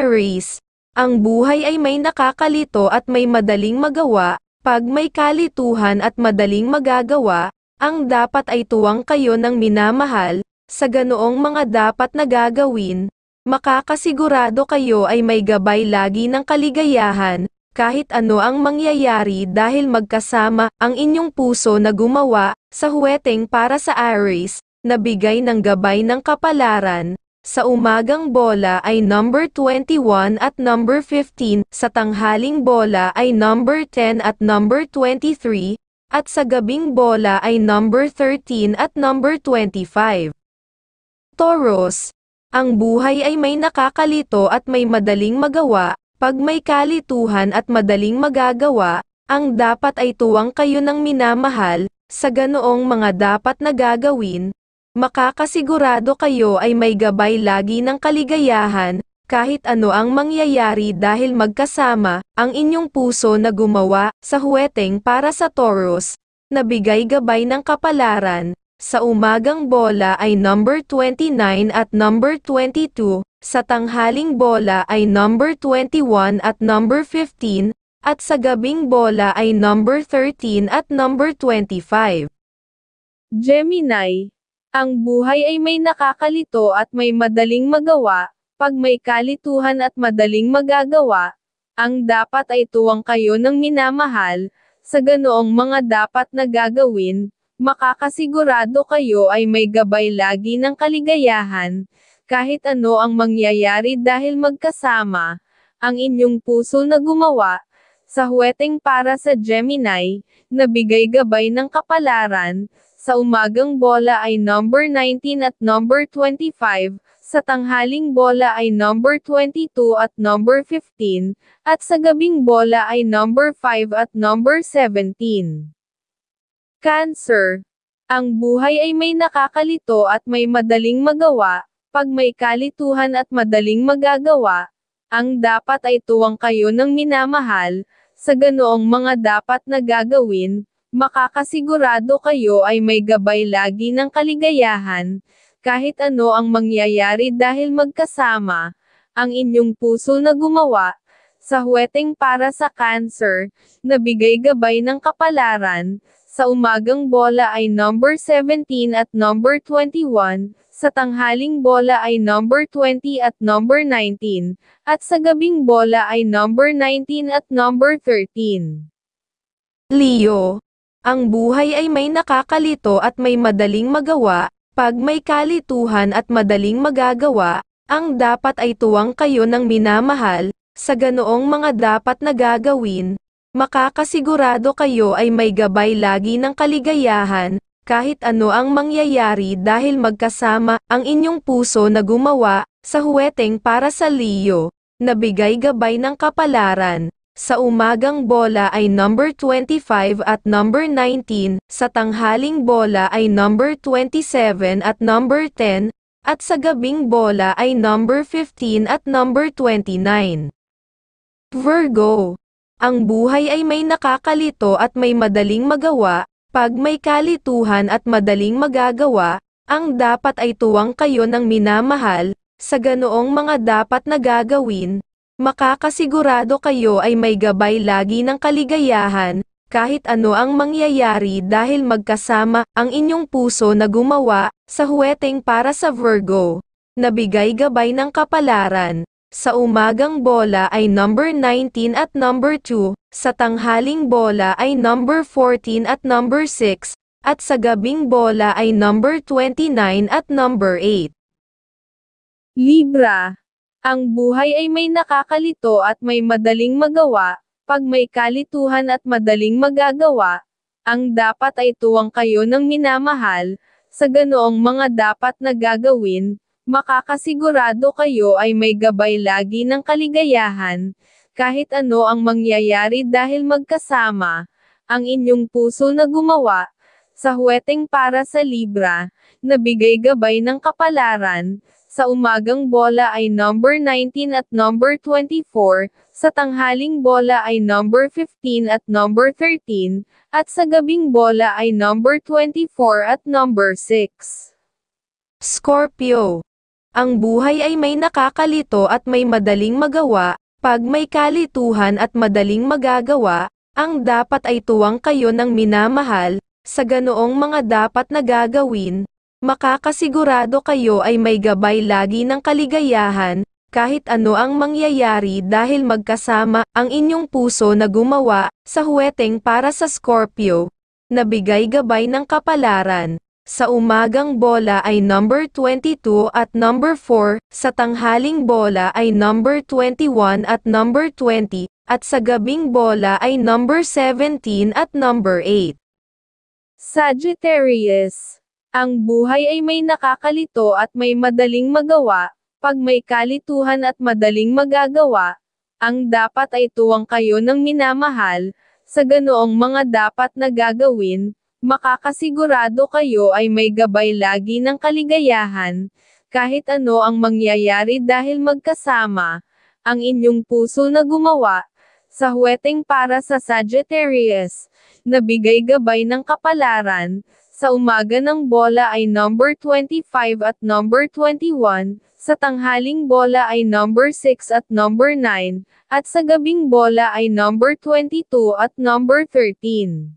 Aries, ang buhay ay may nakakalito at may madaling magawa, pag may kalituhan at madaling magagawa, ang dapat ay tuwang kayo ng minamahal, sa ganoong mga dapat na gagawin, makakasigurado kayo ay may gabay lagi ng kaligayahan, kahit ano ang mangyayari dahil magkasama ang inyong puso na gumawa sa huweteng para sa Aries, nabigay ng gabay ng kapalaran, sa umagang bola ay number 21 at number 15, sa tanghaling bola ay number 10 at number 23, at sa gabing bola ay number 13 at number 25. Taurus, ang buhay ay may nakakalito at may madaling magawa, pag may kalituhan at madaling magagawa, ang dapat ay tuwang kayo ng minamahal, sa ganoong mga dapat na gagawin, Makakasigurado kayo ay may gabay lagi ng kaligayahan, kahit ano ang mangyayari dahil magkasama, ang inyong puso na gumawa, sa huweteng para sa Taurus, nabigay gabay ng kapalaran, sa umagang bola ay number 29 at number 22, sa tanghaling bola ay number 21 at number 15, at sa gabing bola ay number 13 at number 25. Gemini ang buhay ay may nakakalito at may madaling magawa, pag may kalituhan at madaling magagawa, ang dapat ay tuwang kayo ng minamahal, sa ganoong mga dapat na gagawin, makakasigurado kayo ay may gabay lagi ng kaligayahan, kahit ano ang mangyayari dahil magkasama, ang inyong puso na gumawa, sa huweteng para sa Gemini, nabigay gabay ng kapalaran, sa umagang bola ay number 19 at number 25, sa tanghaling bola ay number 22 at number 15, at sa gabing bola ay number 5 at number 17. Cancer. Ang buhay ay may nakakalito at may madaling magawa, pag may kalituhan at madaling magagawa, ang dapat ay tuwang kayo ng minamahal, sa ganoong mga dapat na gagawin, Makakasigurado kayo ay may gabay lagi ng kaligayahan, kahit ano ang mangyayari dahil magkasama, ang inyong puso na gumawa, sa huweteng para sa cancer, nabigay gabay ng kapalaran, sa umagang bola ay number 17 at number 21, sa tanghaling bola ay number 20 at number 19, at sa gabing bola ay number 19 at number 13. Leo ang buhay ay may nakakalito at may madaling magawa, pag may kalituhan at madaling magagawa, ang dapat ay tuwang kayo ng minamahal, sa ganoong mga dapat na gagawin, makakasigurado kayo ay may gabay lagi ng kaligayahan, kahit ano ang mangyayari dahil magkasama ang inyong puso na gumawa sa huweteng para sa Leo, nabigay gabay ng kapalaran. Sa umagang bola ay number 25 at number 19, sa tanghaling bola ay number 27 at number 10, at sa gabing bola ay number 15 at number 29. Virgo. Ang buhay ay may nakakalito at may madaling magawa, pag may kalituhan at madaling magagawa, ang dapat ay tuwang kayo ng minamahal, sa ganoong mga dapat na gagawin, Makakasigurado kayo ay may gabay lagi ng kaligayahan, kahit ano ang mangyayari dahil magkasama ang inyong puso na gumawa sa huweteng para sa Virgo. Nabigay gabay ng kapalaran. Sa umagang bola ay number 19 at number 2, sa tanghaling bola ay number 14 at number 6, at sa gabing bola ay number 29 at number 8. Libra ang buhay ay may nakakalito at may madaling magawa, pag may kalituhan at madaling magagawa, ang dapat ay tuwang kayo ng minamahal, sa ganoong mga dapat na gagawin, makakasigurado kayo ay may gabay lagi ng kaligayahan, kahit ano ang mangyayari dahil magkasama, ang inyong puso na gumawa, sa huweteng para sa Libra, nabigay gabay ng kapalaran, sa umagang bola ay number 19 at number 24, sa tanghaling bola ay number 15 at number 13, at sa gabing bola ay number 24 at number 6. Scorpio. Ang buhay ay may nakakalito at may madaling magawa, pag may kalituhan at madaling magagawa, ang dapat ay tuwang kayo ng minamahal, sa ganoong mga dapat na gagawin, Makakasigurado kayo ay may gabay lagi ng kaligayahan, kahit ano ang mangyayari dahil magkasama ang inyong puso na gumawa sa huweteng para sa Scorpio, nabigay gabay ng kapalaran. Sa umagang bola ay number 22 at number 4, sa tanghaling bola ay number 21 at number 20, at sa gabing bola ay number 17 at number 8. Sagittarius ang buhay ay may nakakalito at may madaling magawa, pag may kalituhan at madaling magagawa, ang dapat ay tuwang kayo ng minamahal, sa ganoong mga dapat na gagawin, makakasigurado kayo ay may gabay lagi ng kaligayahan, kahit ano ang mangyayari dahil magkasama, ang inyong puso na gumawa, sa huweteng para sa Sagittarius, nabigay gabay ng kapalaran, sa umaga ng bola ay number 25 at number 21, sa tanghaling bola ay number 6 at number 9, at sa gabing bola ay number 22 at number 13.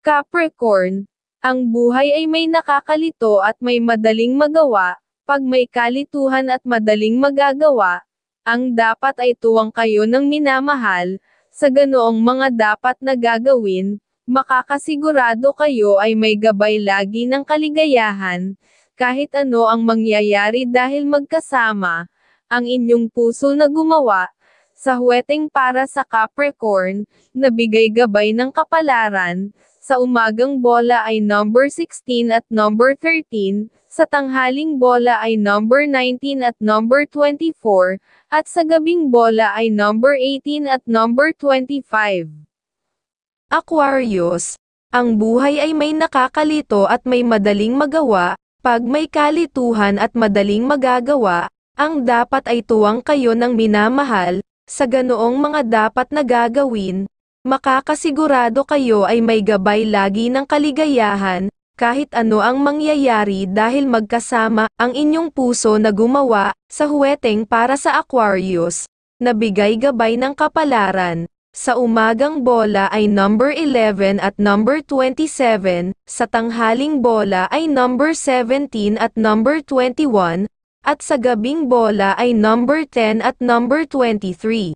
Capricorn, ang buhay ay may nakakalito at may madaling magawa, pag may kalituhan at madaling magagawa, ang dapat ay tuwang kayo ng minamahal, sa ganoong mga dapat na gagawin, makakasigurado kayo ay may gabay lagi ng kaligayahan, kahit ano ang mangyayari dahil magkasama, ang inyong puso na gumawa, sa huweteng para sa Capricorn, nabigay gabay ng kapalaran, sa umagang bola ay number 16 at number 13, sa tanghaling bola ay number 19 at number 24, at sa gabing bola ay number 18 at number 25. Aquarius, ang buhay ay may nakakalito at may madaling magawa, pag may kalituhan at madaling magagawa, ang dapat ay tuwang kayo ng minamahal, sa ganoong mga dapat na gagawin, makakasigurado kayo ay may gabay lagi ng kaligayahan, kahit ano ang mangyayari dahil magkasama ang inyong puso na gumawa sa huweteng para sa Aquarius, nabigay gabay ng kapalaran. Sa umagang bola ay number 11 at number 27, sa tanghaling bola ay number 17 at number 21, at sa gabing bola ay number 10 at number 23.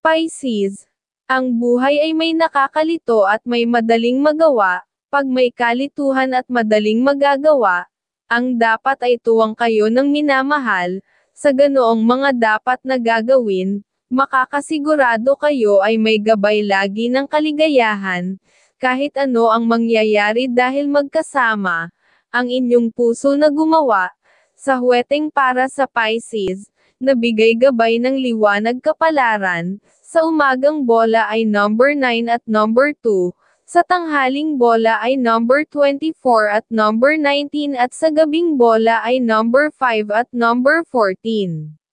Pisces, ang buhay ay may nakakalito at may madaling magawa, pag may kalituhan at madaling magagawa, ang dapat ay tuwang kayo ng minamahal, sa ganoong mga dapat na gagawin, makakasigurado kayo ay may gabay lagi ng kaligayahan, kahit ano ang mangyayari dahil magkasama, ang inyong puso na gumawa, sa huweteng para sa Pisces, nabigay gabay ng liwanag kapalaran, sa umagang bola ay number 9 at number 2, sa tanghaling bola ay number 24 at number 19 at sa gabing bola ay number 5 at number 14.